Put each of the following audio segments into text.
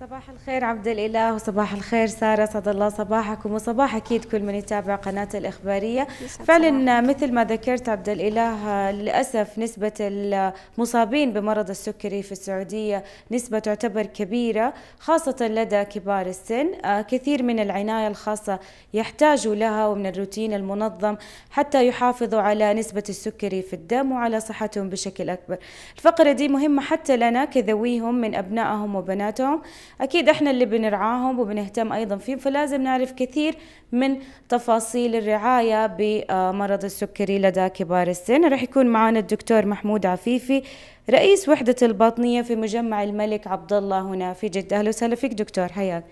صباح الخير عبد الاله وصباح الخير ساره سعد الله صباحكم وصباح اكيد كل من يتابع قناه الاخباريه فعلا مثل ما ذكرت عبد الاله للاسف نسبه المصابين بمرض السكري في السعوديه نسبه تعتبر كبيره خاصه لدى كبار السن آه، كثير من العنايه الخاصه يحتاجوا لها ومن الروتين المنظم حتى يحافظوا على نسبه السكري في الدم وعلى صحتهم بشكل اكبر الفقره دي مهمه حتى لنا كذويهم من ابنائهم وبناتهم اكيد احنا اللي بنرعاهم وبنهتم ايضا فيهم فلازم نعرف كثير من تفاصيل الرعايه بمرض السكري لدى كبار السن راح يكون معنا الدكتور محمود عفيفي رئيس وحده الباطنيه في مجمع الملك عبد الله هنا في جده اهلا وسهلا فيك دكتور حياك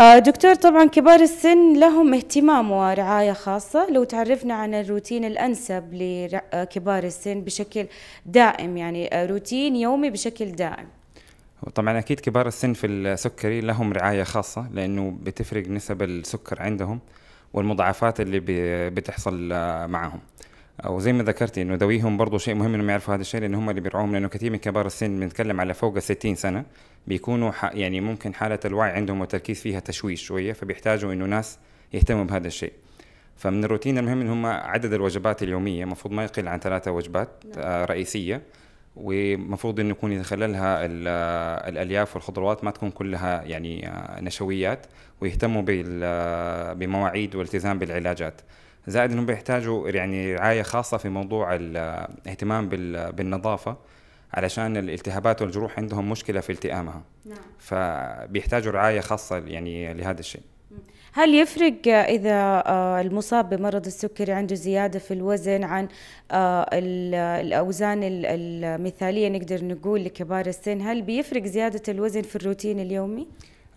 آه، دكتور طبعا كبار السن لهم اهتمام ورعاية خاصة لو تعرفنا عن الروتين الأنسب لكبار آه، السن بشكل دائم يعني آه، روتين يومي بشكل دائم طبعا اكيد كبار السن في السكري لهم رعايه خاصه لانه بتفرق نسب السكر عندهم والمضاعفات اللي بتحصل معهم وزي ما ذكرت انه ذويهم برضه شيء مهم انهم يعرفوا هذا الشيء لان هم اللي بيرعوهم لانه كثير من كبار السن بنتكلم على فوق ال 60 سنه بيكونوا يعني ممكن حاله الوعي عندهم والتركيز فيها تشويش شويه فبيحتاجوا انه ناس يهتموا بهذا الشيء. فمن الروتين المهم ان هم عدد الوجبات اليوميه المفروض ما يقل عن ثلاثة وجبات نعم. آه، رئيسيه ومفروض انه يكون يتخللها الالياف والخضروات ما تكون كلها يعني نشويات ويهتموا بمواعيد والتزام بالعلاجات زائد انهم بيحتاجوا يعني رعايه خاصه في موضوع الاهتمام بالنظافه علشان الالتهابات والجروح عندهم مشكله في التئامها نعم. فبيحتاجوا رعايه خاصه يعني لهذا الشيء هل يفرق إذا آه، المصاب بمرض السكري عنده زيادة في الوزن عن آه، الأوزان المثالية نقدر نقول لكبار السن هل بيفرق زيادة الوزن في الروتين اليومي؟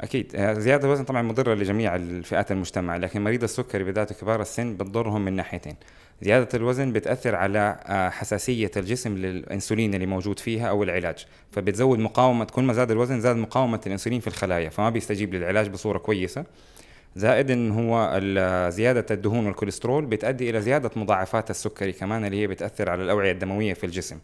اكيد آه، زياده الوزن طبعا مضره لجميع الفئات المجتمع لكن مريض السكري بذات كبار السن بتضرهم من ناحيتين زياده الوزن بتاثر على حساسيه الجسم للانسولين اللي موجود فيها او العلاج فبتزود مقاومه كل ما زاد الوزن زاد مقاومه الانسولين في الخلايا فما بيستجيب للعلاج بصوره كويسه زائد ان هو زياده الدهون والكوليسترول بتؤدي الى زياده مضاعفات السكري كمان اللي هي بتاثر على الاوعيه الدمويه في الجسم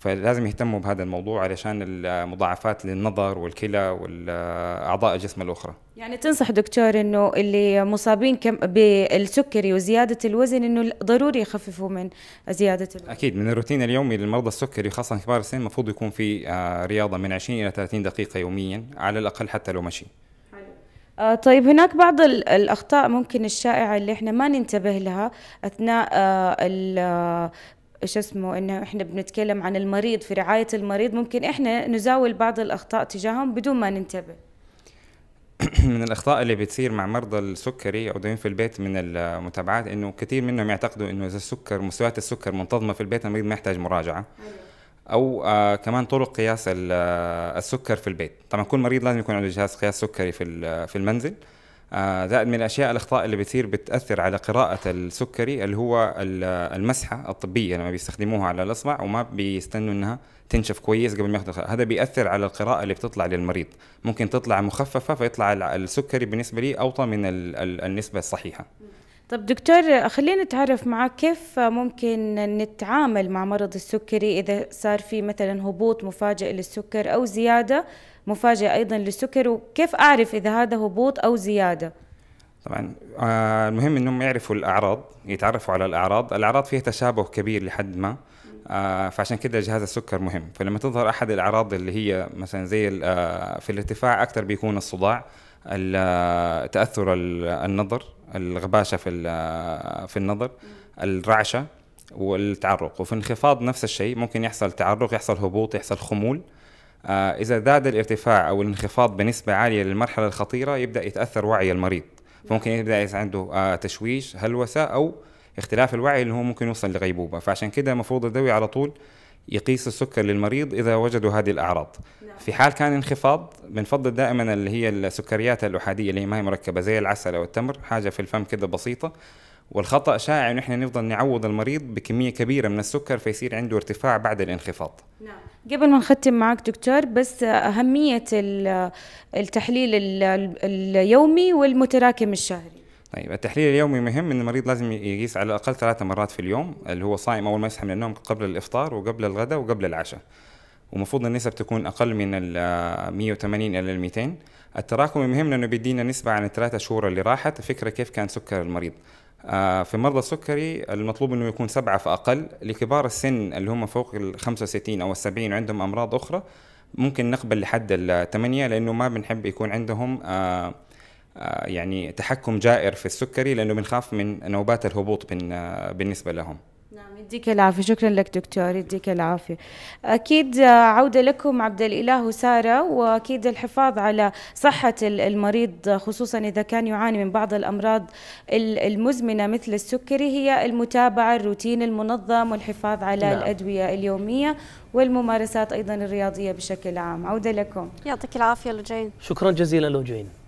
فلازم يهتموا بهذا الموضوع علشان المضاعفات للنظر والكلى والاعضاء الجسم الاخرى يعني تنصح دكتور انه اللي مصابين كم بالسكري وزياده الوزن انه ضروري يخففوا من زياده الوزن اكيد من الروتين اليومي للمرضى السكري خاصه كبار السن المفروض يكون في آه، رياضه من 20 الى 30 دقيقه يوميا على الاقل حتى لو مشي آه، طيب هناك بعض الأخطاء ممكن الشائعة اللي احنا ما ننتبه لها أثناء آه، ال ايش آه، اسمه انه احنا بنتكلم عن المريض في رعايه المريض ممكن احنا نزاول بعض الاخطاء تجاههم بدون ما ننتبه من الاخطاء اللي بتصير مع مرضى السكري او دايما في البيت من المتابعات انه كثير منهم يعتقدوا انه اذا السكر مستويات السكر منتظمه في البيت المريض ما يحتاج مراجعه أيوة. او آه كمان طرق قياس آه، السكر في البيت طبعا كل مريض لازم يكون عنده جهاز قياس سكري في آه، في المنزل آه، زائد من الاشياء الاخطاء اللي بتصير بتاثر على قراءه السكري اللي هو المسحه الطبيه لما بيستخدموها على الاصبع وما بيستنوا انها تنشف كويس قبل ما ياخذ هذا بياثر على القراءه اللي بتطلع للمريض ممكن تطلع مخففه فيطلع السكري بالنسبه لي اوطى من النسبه الصحيحه طب دكتور خلينا نتعرف معك كيف ممكن نتعامل مع مرض السكري إذا صار في مثلا هبوط مفاجئ للسكر أو زيادة مفاجئة أيضا للسكر وكيف أعرف إذا هذا هبوط أو زيادة طبعا آه، المهم انهم يعرفوا الاعراض يتعرفوا على الاعراض الاعراض فيها تشابه كبير لحد ما آه، فعشان كده جهاز السكر مهم فلما تظهر احد الاعراض اللي هي مثلا زي آه، في الارتفاع اكثر بيكون الصداع تاثر النظر الغباشه في في النظر الرعشه والتعرق وفي انخفاض نفس الشيء ممكن يحصل تعرق يحصل هبوط يحصل خمول آه، اذا زاد الارتفاع او الانخفاض بنسبه عاليه للمرحله الخطيره يبدا يتاثر وعي المريض فممكن يبدا عنده آه، تشويش هلوسه او اختلاف الوعي اللي هو ممكن يوصل لغيبوبه فعشان كده المفروض الدوي على طول يقيس السكر للمريض اذا وجدوا هذه الاعراض نعم. في حال كان انخفاض بنفضل دائما اللي هي السكريات الاحاديه اللي هي ما هي مركبه زي العسل او التمر حاجه في الفم كده بسيطه والخطا شائع انه احنا نفضل نعوض المريض بكميه كبيره من السكر فيصير عنده ارتفاع بعد الانخفاض نعم قبل ما نختم معك دكتور بس اهميه التحليل اليومي والمتراكم الشهري طيب التحليل اليومي مهم ان المريض لازم يقيس على الاقل ثلاثة مرات في اليوم اللي هو صايم اول ما يصحى من النوم قبل الافطار وقبل الغداء وقبل العشاء ومفروض النسب تكون اقل من ال 180 الى ال 200 التراكمي مهم لانه بيدينا نسبه عن الثلاثة شهور اللي راحت فكره كيف كان سكر المريض آه، في مرضى السكري المطلوب انه يكون سبعه فاقل لكبار السن اللي هم فوق ال 65 او ال 70 وعندهم امراض اخرى ممكن نقبل لحد الثمانية لانه ما بنحب يكون عندهم آه آه، يعني تحكم جائر في السكري لانه بنخاف من نوبات الهبوط آه، بالنسبه لهم نعم يديك العافية شكرا لك دكتور يديك العافية أكيد آه، عودة لكم عبد الإله وسارة وأكيد الحفاظ على صحة المريض خصوصا إذا كان يعاني من بعض الأمراض المزمنة مثل السكري هي المتابعة الروتين المنظم والحفاظ على نعم. الأدوية اليومية والممارسات أيضا الرياضية بشكل عام عودة لكم يعطيك العافية لوجين شكرا جزيلا لوجين